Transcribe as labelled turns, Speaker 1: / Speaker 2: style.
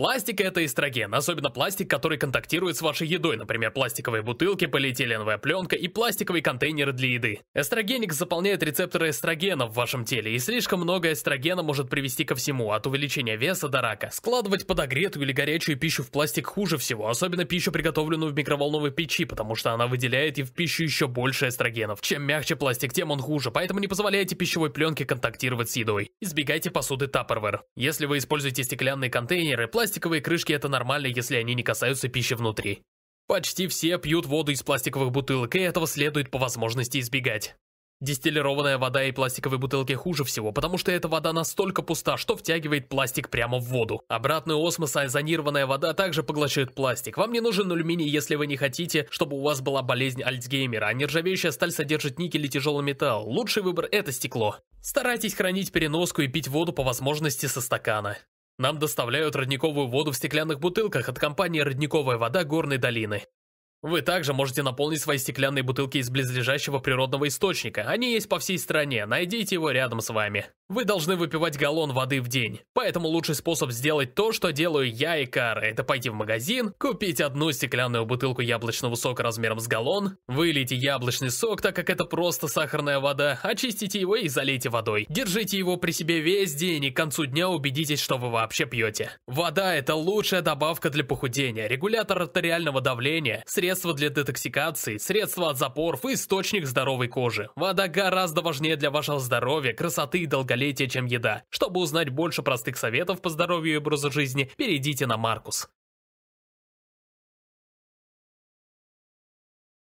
Speaker 1: Пластик – это эстроген, особенно пластик, который контактирует с вашей едой, например, пластиковые бутылки, полиэтиленовая пленка и пластиковые контейнеры для еды. Эстрогеник заполняет рецепторы эстрогена в вашем теле, и слишком много эстрогена может привести ко всему, от увеличения веса до рака. Складывать подогретую или горячую пищу в пластик хуже всего, особенно пищу, приготовленную в микроволновой печи, потому что она выделяет и в пищу еще больше эстрогенов. Чем мягче пластик, тем он хуже, поэтому не позволяйте пищевой пленке контактировать с едой. Избегайте посуды Tupperware. Если вы используете стеклянные контейнеры, пластик Пластиковые крышки – это нормально, если они не касаются пищи внутри. Почти все пьют воду из пластиковых бутылок, и этого следует по возможности избегать. Дистиллированная вода и пластиковые бутылки хуже всего, потому что эта вода настолько пуста, что втягивает пластик прямо в воду. Обратный осмос, озонированная вода также поглощает пластик. Вам не нужен алюминий, если вы не хотите, чтобы у вас была болезнь Альцгеймера, а нержавеющая сталь содержит никель и тяжелый металл. Лучший выбор – это стекло. Старайтесь хранить переноску и пить воду по возможности со стакана. Нам доставляют родниковую воду в стеклянных бутылках от компании «Родниковая вода Горной долины». Вы также можете наполнить свои стеклянные бутылки из близлежащего природного источника. Они есть по всей стране, найдите его рядом с вами. Вы должны выпивать галлон воды в день. Поэтому лучший способ сделать то, что делаю я и Кара, это пойти в магазин, купить одну стеклянную бутылку яблочного сока размером с галлон, вылейте яблочный сок, так как это просто сахарная вода, очистите его и залейте водой. Держите его при себе весь день и к концу дня убедитесь, что вы вообще пьете. Вода – это лучшая добавка для похудения, регулятор артериального давления, средство для детоксикации, средство от запоров и источник здоровой кожи. Вода гораздо важнее для вашего здоровья, красоты и долголетия долголетия, чем еда. Чтобы узнать больше простых советов по здоровью и образу жизни, перейдите на Маркус.